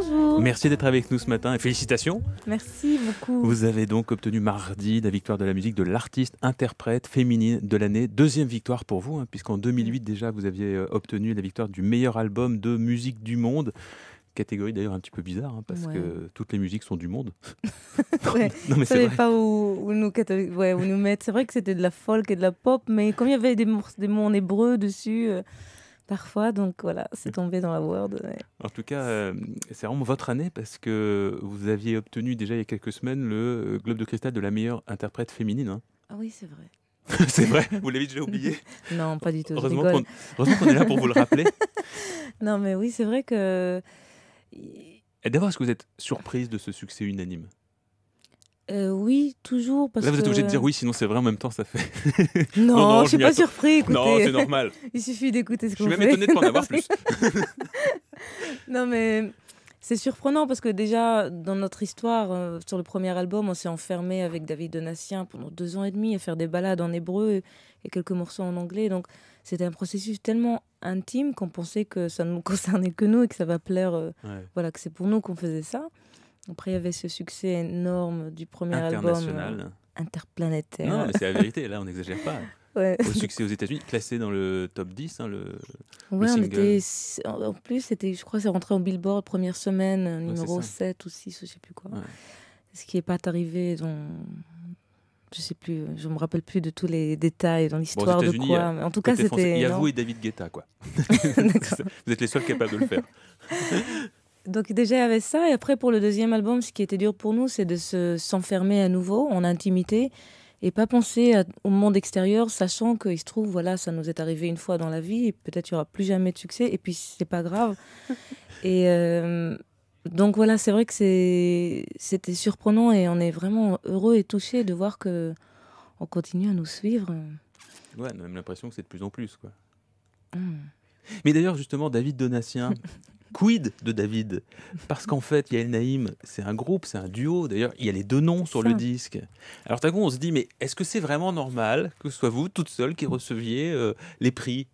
Bonjour. Merci d'être avec nous ce matin et félicitations. Merci beaucoup. Vous avez donc obtenu mardi la victoire de la musique de l'artiste interprète féminine de l'année. Deuxième victoire pour vous, hein, puisqu'en 2008 déjà vous aviez euh, obtenu la victoire du meilleur album de musique du monde catégorie d'ailleurs un petit peu bizarre, hein, parce que toutes les musiques sont du monde. Vous non, mais pas où, nous, nous mettre. C'est vrai que c'était de la folk et de la pop, mais comme il y avait des, des mots en hébreu dessus, euh, parfois. Donc voilà, c'est tombé dans la word. En tout cas, euh, c'est vraiment votre année parce que vous aviez obtenu déjà il y a quelques semaines le euh, Globe de Cristal de la meilleure interprète féminine. Hein. Ah oui, c'est vrai. c'est vrai, vous l'avez déjà oublié Non, pas du tout. Heureusement qu'on est là pour vous le rappeler. non, mais oui, c'est vrai que. D'abord, est-ce que vous êtes surprise de ce succès unanime euh, oui, toujours. Parce Là, vous êtes obligé de dire oui, sinon c'est vrai en même temps, ça fait. Non, je ne je suis pas surpris. Écoutez. Non, c'est normal. Il suffit d'écouter ce qu'on fait. Je suis même étonnée de en avoir plus. non, mais c'est surprenant parce que déjà, dans notre histoire, euh, sur le premier album, on s'est enfermé avec David Donatien pendant deux ans et demi à faire des balades en hébreu et quelques morceaux en anglais. Donc, c'était un processus tellement intime qu'on pensait que ça ne nous concernait que nous et que ça va plaire. Euh, voilà, que c'est pour nous qu'on faisait ça. Après, il y avait ce succès énorme du premier album. Euh, interplanétaire. Non, mais c'est la vérité, là, on n'exagère pas. Le succès aux États-Unis, classé dans le top 10, hein, le, en plus, c'était, je crois, c'est rentré au Billboard première semaine, euh, numéro 7 ou 6, je sais plus quoi. Ce qui n'est pas arrivé dans, je sais plus, euh, je me rappelle plus de tous les détails dans l'histoire de quoi. en tout cas, c'était. Il y a vous et David Guetta, quoi. vous êtes les seuls capables de le faire. Donc déjà avait ça, et après pour le deuxième album, ce qui était dur pour nous, c'est de se s'enfermer à nouveau en intimité et pas penser au monde extérieur, sachant qu'il se trouve, voilà, ça nous est arrivé une fois dans la vie, peut-être qu'il n'y aura plus jamais de succès, et puis c'est pas grave. et euh, donc voilà, c'est vrai que c'était surprenant, et on est vraiment heureux et touchés de voir que on continue à nous suivre. Ouais, on a même l'impression que c'est de plus en plus, quoi. Hmm. Mais d'ailleurs, justement, David Donatien, Quid de David Parce qu'en fait, Yael Naïm, c'est un groupe, c'est un duo. D'ailleurs, il y a les deux noms sur le disque. Alors, d'un coup, on se dit, mais est-ce que c'est vraiment normal que ce soit vous, toute seule, qui receviez euh, les prix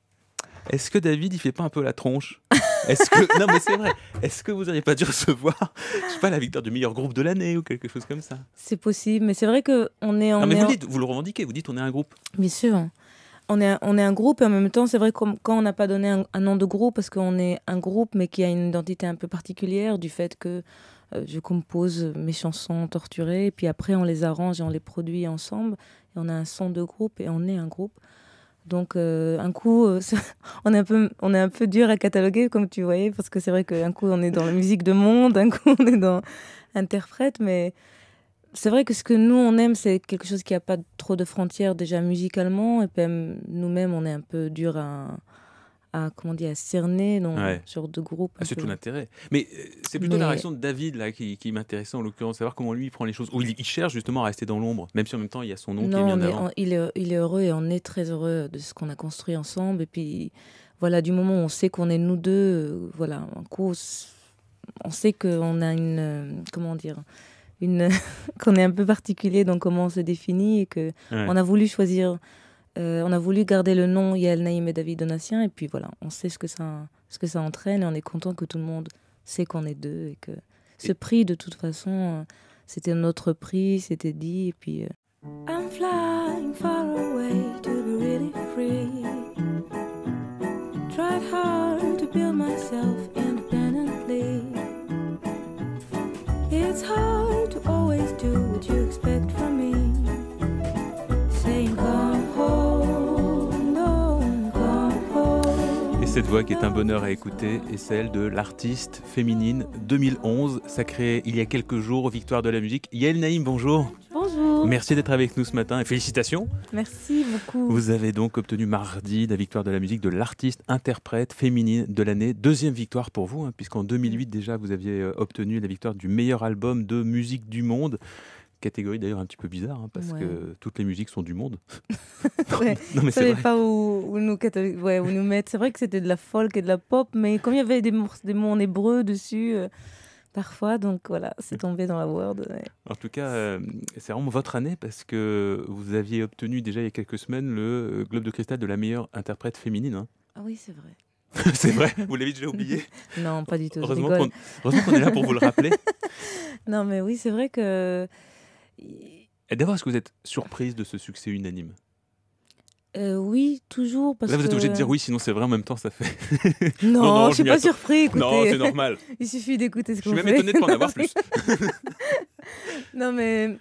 Est-ce que David, il fait pas un peu la tronche Est-ce que non mais c'est vrai Est-ce que vous n'auriez pas dû recevoir, je pas, la victoire du meilleur groupe de l'année ou quelque chose comme ça C'est possible, mais c'est vrai que on est en. Non mais vous, vous le revendiquez, vous dites on est un groupe. Bien sûr on est, un, on est un groupe et en même temps, c'est vrai que quand on n'a pas donné un, nom de groupe, parce qu'on est un groupe mais qui a une identité un peu particulière du fait que euh, je compose mes chansons torturées, et puis après on les arrange et on les produit ensemble, et on a un son de groupe et on est un groupe. Donc euh, un coup, euh, on, est un peu, on est un peu dur à cataloguer, comme tu voyais, parce que c'est vrai qu'un coup on est dans la musique de monde, un coup on est dans interprète, mais c'est vrai que ce que nous on aime, c'est quelque chose qui n'a pas trop de frontières déjà musicalement, et puis nous-mêmes on est un peu dur à, comment dire, à cerner dans ce genre de groupe. Ah, c'est tout l'intérêt. Mais euh, c'est plutôt la réaction de David là qui, m'intéressait en l'occurrence, savoir comment lui il prend les choses, ou il, cherche justement à rester dans l'ombre, même si en même temps il y a son nom qui est bien il, est, il est heureux et on est très heureux de ce qu'on a construit ensemble, et puis voilà, du moment où on sait qu'on est nous deux, euh, voilà, en on sait qu'on a une, euh, comment dire une qu'on est un peu particulier dans comment on se définit et que on a voulu choisir, euh, on a voulu garder le nom Yael Naïm et David Donatien et puis voilà, on sait ce que ça, ce que ça entraîne et on est content que tout le monde sait qu'on est deux et que ce prix de toute façon, euh, c'était notre prix, c'était dit et puis. Euh, I'm flying far away to be really free. Tried hard to build myself. cette voix qui est un bonheur à écouter est celle de l'artiste féminine 2011, sacrée il y a quelques jours aux Victoires de la musique. Yael Naïm, bonjour. Bonjour. Merci d'être avec nous ce matin et félicitations. Merci beaucoup. Vous avez donc obtenu mardi la victoire de la musique de l'artiste interprète féminine de l'année. Deuxième victoire pour vous, hein, puisqu'en 2008 déjà vous aviez euh, obtenu la victoire du meilleur album de musique du monde catégorie d'ailleurs un petit peu bizarre, hein, parce que toutes les musiques sont du monde. ouais. mais pas où, nous, nous mettre. C'est vrai que c'était de la folk et de la pop, mais comme il y avait des, des mots en hébreu dessus. Euh, parfois, donc voilà, c'est tombé dans la Word. En tout cas, euh, c'est vraiment votre année parce que vous aviez obtenu déjà il y a quelques semaines le euh, Globe de Cristal de la meilleure interprète féminine. Hein. Ah oui, c'est vrai. c'est vrai, vous l'avez déjà oublié Non, pas du tout. Heureusement qu'on est là pour vous le rappeler. non, mais oui, c'est vrai que D'abord, est-ce que vous êtes surprise de ce succès unanime euh, oui, toujours. Parce Là, vous êtes obligé de dire oui, sinon c'est vrai en même temps, ça fait. Non, je ne suis pas surprise. Non, c'est normal. Il suffit d'écouter ce qu'on fait. Je suis même étonnée de pas en avoir plus. non, mais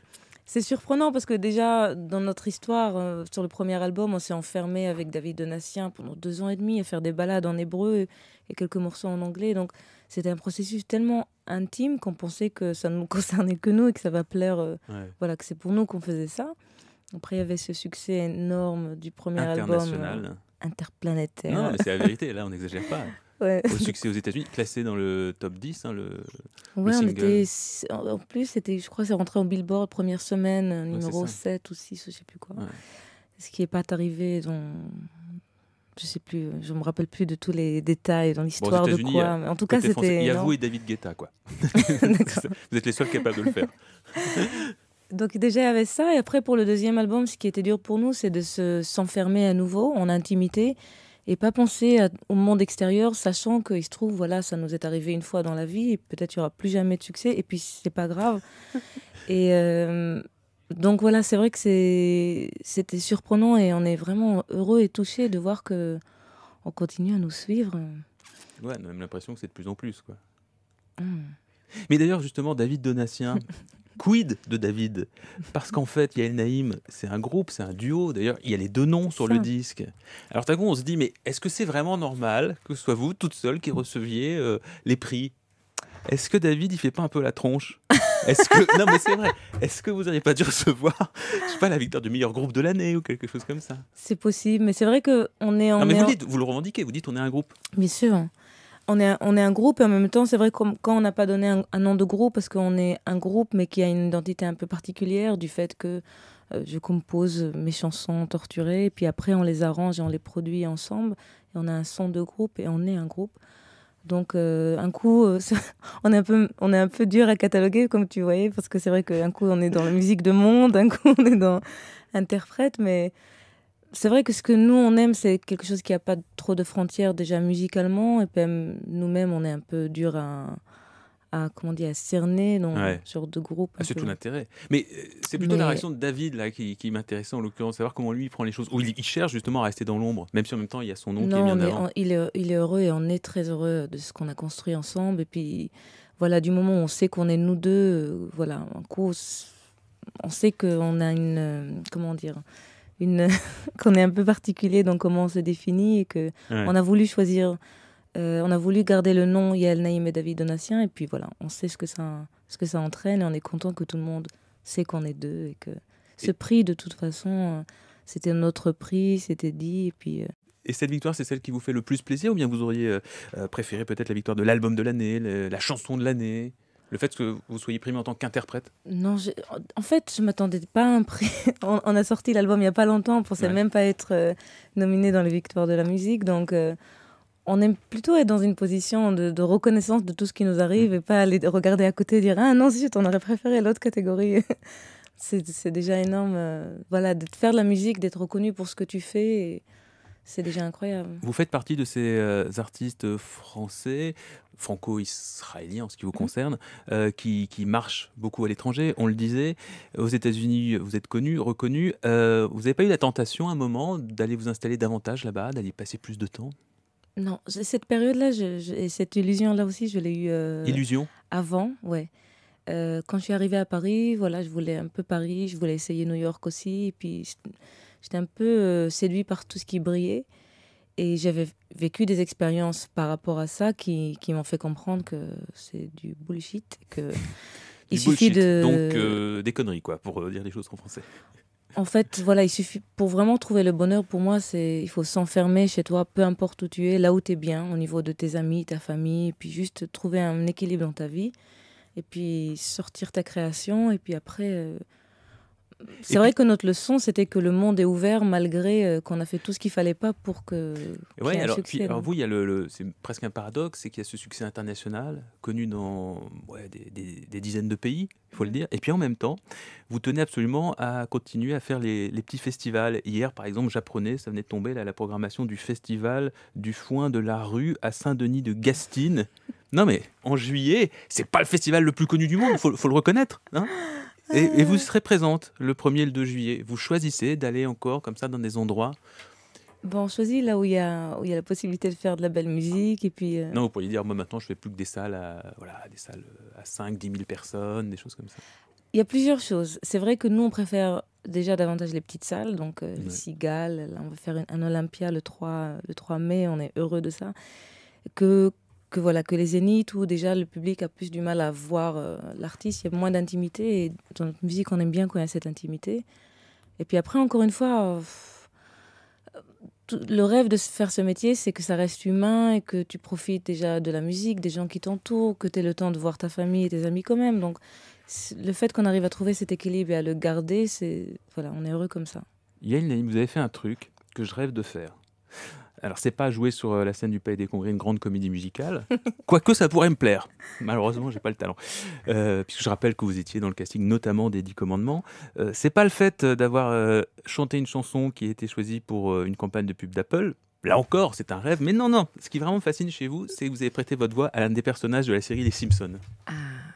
c'est surprenant parce que déjà, dans notre histoire, euh, sur le premier album, on s'est enfermé avec David Donatien pendant deux ans et demi à faire des balades en hébreu et quelques morceaux en anglais. Donc, c'était un processus tellement intime qu'on pensait que ça ne nous concernait que nous et que ça va plaire, euh, voilà, que c'est pour nous qu'on faisait ça. Après, il y avait ce succès énorme du premier album. Euh, interplanétaire. Non, mais c'est la vérité, là, on n'exagère pas. Au succès aux États-Unis, classé dans le top 10, hein, le, ouais, en plus, c'était, je crois, c'est rentré au Billboard première semaine, numéro 7 ou 6, je sais plus quoi. Ce qui n'est pas arrivé dans je sais plus, je me rappelle plus de tous les détails dans l'histoire de quoi. Euh, en tout cas, c'était. Il y a vous et David Guetta, quoi. vous êtes les seuls capables de le faire. Donc déjà il y avait ça, et après pour le deuxième album, ce qui était dur pour nous, c'est de s'enfermer à nouveau en intimité et pas penser au monde extérieur, sachant qu'il se trouve, voilà, ça nous est arrivé une fois dans la vie, peut-être qu'il n'y aura plus jamais de succès, et puis c'est pas grave. et euh, donc voilà, c'est vrai que c'était surprenant et on est vraiment heureux et touchés de voir que on continue à nous suivre. Ouais, on a même l'impression que c'est de plus en plus. Quoi. Hmm. Mais d'ailleurs, justement, David Donatien, quid de David Parce qu'en fait, Yael Naïm, c'est un groupe, c'est un duo. D'ailleurs, il y a les deux noms sur le disque. Alors, coup, on se dit, mais est-ce que c'est vraiment normal que ce soit vous, toute seule, qui receviez euh, les prix est-ce que David, il fait pas un peu la tronche Est-ce que non mais c'est vrai Est-ce que vous n'auriez pas dû recevoir, je pas, la victoire du meilleur groupe de l'année ou quelque chose comme ça C'est possible, mais c'est vrai que on est. en... mais vous, le revendiquez, vous dites on est un groupe. Bien sûr. On est, on est un groupe et en même temps, c'est vrai que quand on n'a pas donné un, nom de groupe, parce qu'on est un groupe mais qui a une identité un peu particulière du fait que euh, je compose mes chansons torturées, et puis après on les arrange et on les produit ensemble, et on a un son de groupe et on est un groupe. Donc euh, un coup, euh, on, est un peu, on est un peu dur à cataloguer, comme tu voyais, parce que c'est vrai qu'un coup on est dans la musique de monde, un coup on est dans interprète, mais c'est vrai que ce que nous on aime, c'est quelque chose qui n'a pas trop de frontières déjà musicalement, et puis nous-mêmes on est un peu dur à, à, comment dit, à cerner dans ce genre de groupe. Ah, c'est tout l'intérêt. Mais euh, c'est plutôt la réaction de David là, qui, qui m'intéressait en l'occurrence, savoir comment lui il prend les choses. où il, cherche justement à rester dans l'ombre, même si en même temps il y a son nom qui est bien il, est, heureux et on est très heureux de ce qu'on a construit ensemble. Et puis voilà, du moment où on sait qu'on est nous deux, euh, voilà, en cause, on sait qu'on a une. Euh, comment dire une qu'on est un peu particulier dans comment on se définit et que on a voulu choisir euh, on a voulu garder le nom Yael Naïm et David Donatien, et puis voilà, on sait ce que ça, ce que ça entraîne, et on est content que tout le monde sait qu'on est deux, et que ce prix, de toute façon, euh, c'était notre prix, c'était dit, et puis... Euh, et cette victoire, c'est celle qui vous fait le plus plaisir, ou bien vous auriez préféré peut-être la victoire de l'album de l'année, la chanson de l'année le fait que vous soyez primé en tant qu'interprète Non, en fait, je ne m'attendais pas à un prix. on, a sorti l'album il n'y a pas longtemps, on ne pensait même pas être nominé dans les victoires de la musique. Donc, on aime plutôt être dans une position de, reconnaissance de tout ce qui nous arrive mm. et pas aller regarder à côté et dire Ah non, si tu on aurait préféré l'autre catégorie. c'est déjà énorme. Euh, voilà, de faire de la musique, d'être reconnu pour ce que tu fais. C'est déjà incroyable. Vous faites partie de ces euh, artistes français, franco-israéliens en ce qui vous mm-hmm. concerne, euh, qui, marchent beaucoup à l'étranger. On le disait, aux États-Unis, vous êtes connu, reconnu. vous n'avez pas eu la tentation à un moment d'aller vous installer davantage là-bas, d'aller passer plus de temps non, cette période-là, cette illusion-là aussi, je l'ai eue. Euh, illusion Avant, ouais. Euh, quand je suis arrivée à Paris, voilà, je voulais un peu Paris, je voulais essayer New York aussi. Et puis, j'étais un peu euh, séduite par tout ce qui brillait. Et j'avais vécu des expériences par rapport à ça qui, m'ont fait comprendre que c'est du bullshit, que du il suffit de... Donc, des conneries, quoi, pour dire les choses en français. En fait, voilà, il suffit pour vraiment trouver le bonheur. Pour moi, c'est il faut s'enfermer chez toi, peu importe où tu es, là où tu es bien, au niveau de tes amis, ta famille, et puis juste trouver un équilibre dans ta vie, et puis sortir ta création, et puis après. Euh, c'est vrai que notre leçon, c'était que le monde est ouvert malgré euh, qu'on a fait tout ce qu'il fallait pas pour que. alors, vous, il y a le, le c'est presque un paradoxe, c'est qu'il y a ce succès international connu dans des, dizaines de pays il faut le dire. Et puis en même temps, vous tenez absolument à continuer à faire les, petits festivals. Hier, par exemple, j'apprenais, ça venait de tomber, la programmation du festival du foin de la rue à Saint-Denis de Gastine. Non mais en juillet, c'est pas le festival le plus connu du monde, faut, faut le reconnaître. Hein. et, et, vous serez présente le 1er et le 2 juillet. Vous choisissez d'aller encore comme ça dans des endroits Bon, on là où il y, a, y a la possibilité de faire de la belle musique. Et puis, euh, Non, vous pourriez dire, moi maintenant, je fais plus que des salles à, voilà, des salles euh, à 5, 10 000 personnes, des choses comme ça. Il y a plusieurs choses. C'est vrai que nous, on préfère déjà davantage les petites salles, donc euh, ouais. on va faire un Olympia le 3, le 3 mai, on est heureux de ça. Que, que voilà que les zéniths où déjà le public a plus du mal à voir euh, l'artiste, il y a moins d'intimité et dans notre musique on aime bien qu'on ait cette intimité. Et puis après encore une fois, le rêve de faire ce métier, c'est que ça reste humain et que tu profites déjà de la musique, des gens qui t'entourent, que tu aies le temps de voir ta famille et tes amis quand même. Donc, le fait qu'on arrive à trouver cet équilibre et à le garder, c'est voilà, on est heureux comme ça. Yann, vous avez fait un truc que je rêve de faire. Alors, c'est pas jouer sur euh, la scène du Palais des Congrès une grande comédie musicale, quoique ça pourrait me plaire. Malheureusement, j'ai pas le talent. Euh, puisque je rappelle que vous étiez dans le casting notamment des Dix Commandements. Euh, c'est pas le fait d'avoir chanté une chanson qui a été choisie pour une campagne de pub d'Apple. Là encore, c'est un rêve. Mais non, non. Ce qui vraiment me fascine chez vous, c'est que vous avez prêté votre voix à l'un des personnages de la série Les Simpsons. Ah.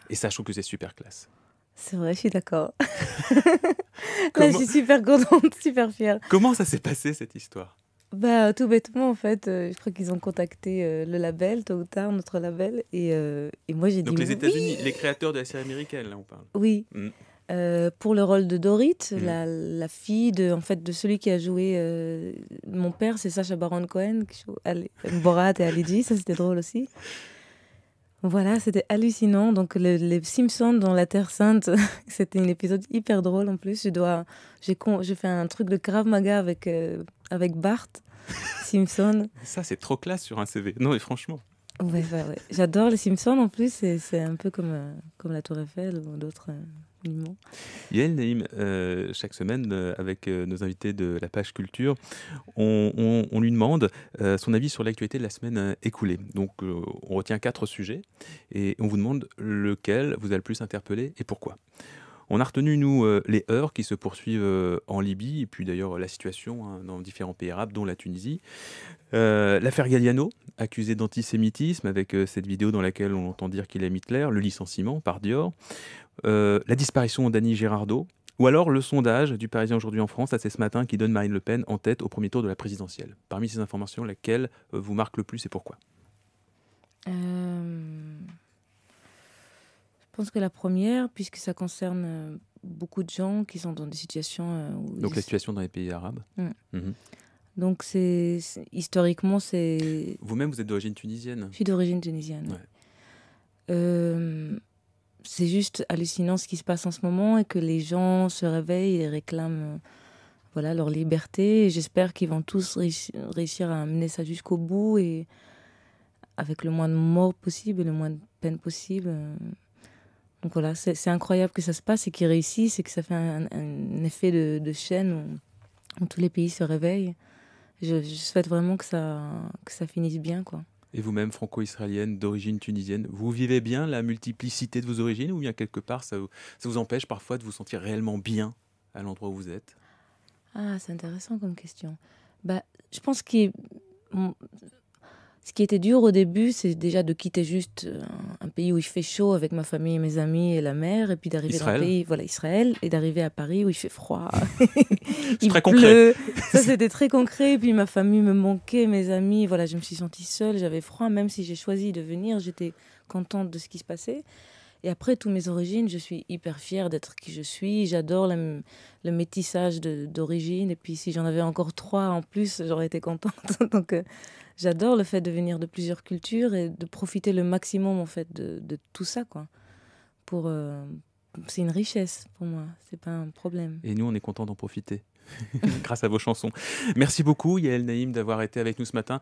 Et sachant que c'est super classe. C'est vrai, je suis d'accord. Là, je suis super contente, super fière. Comment ça s'est passé cette histoire bah, tout bêtement, en fait, euh, je crois qu'ils ont contacté euh, le label, tôt ou tard, notre label, et, euh, moi j'ai dit. Donc les États-Unis, les créateurs de la série américaine, là on parle. Oui. Mm. pour le rôle de Dorit, mm. la, fille de, en fait, de celui qui a joué mon père, c'est Sacha Baron Cohen, Borat et Alidji, ça c'était drôle aussi. Voilà, c'était hallucinant. Donc les Simpsons dans la Terre Sainte, c'était un épisode hyper drôle en plus. Je dois, j'ai fait un truc de grave Maga avec euh, avec Bart Simpson. Ça c'est trop classe sur un CV. Non mais franchement. Ouais, J'adore les Simpsons en plus. C'est un peu comme euh, comme la Tour Eiffel ou d'autres. Euh, Yael euh, chaque semaine, euh, avec euh, nos invités de la page culture, on, on lui demande son avis sur l'actualité de la semaine écoulée. Donc, on retient quatre sujets et on vous demande lequel vous a le plus interpellé et pourquoi. On a retenu, nous, euh, les heurts qui se poursuivent euh, en Libye, et puis d'ailleurs la situation hein, dans différents pays arabes, dont la Tunisie. Euh, l'affaire Galliano, accusé d'antisémitisme, avec cette vidéo dans laquelle on entend dire qu'il aime Hitler, le licenciement par Dior. la disparition d'Annie Girardot, ou alors le sondage du Parisien aujourd'hui en France, c'est ce matin, qui donne Marine Le Pen en tête au premier tour de la présidentielle. Parmi ces informations, laquelle vous marque le plus et pourquoi je pense que la première, puisque ça concerne euh, beaucoup de gens qui sont dans des situations... Euh, où Donc la situation dans les pays arabes mm. mhm. Donc c'est historiquement c'est. Vous-même vous êtes d'origine tunisienne. Je suis d'origine tunisienne. Euh, c'est juste hallucinant ce qui se passe en ce moment et que les gens se réveillent et réclament voilà leur liberté. J'espère qu'ils vont tous réussir à amener ça jusqu'au bout et avec le moins de morts possible, le moins de peine possible. Donc voilà, c'est incroyable que ça se passe et qu'il réussisse et que ça fait un, effet de, chaîne où, tous les pays se réveillent. Je, souhaite vraiment que ça, que ça finisse bien. quoi. Et vous-même, franco-israélienne d'origine tunisienne, vous vivez bien la multiplicité de vos origines ou bien quelque part ça vous, empêche parfois de vous sentir réellement bien à l'endroit où vous êtes Ah, c'est intéressant comme question. Bah, je pense que ce qui était dur au début, c'est déjà de quitter juste euh, un, pays où il fait chaud avec ma famille et mes amis et la mer, et puis d'arriver dans un pays, voilà, Israël, et d'arriver à Paris où il fait froid. il Ça, c'était très concret. puis ma famille me manquait, mes amis, voilà, je me suis sentie seule, j'avais froid, même si j'ai choisi de venir, j'étais contente de ce qui se passait. Et après, toutes mes origines, je suis hyper fière d'être qui je suis. J'adore le, métissage d'origine. Et puis, si j'en avais encore trois en plus, j'aurais été contente. Donc, euh, j'adore le fait de venir de plusieurs cultures et de profiter le maximum, en fait, de, de tout ça, quoi. Pour... Euh, c'est une richesse pour moi, c'est pas un problème. Et nous, on est content d'en profiter grâce à vos chansons. Merci beaucoup, Yael Naïm, d'avoir été avec nous ce matin.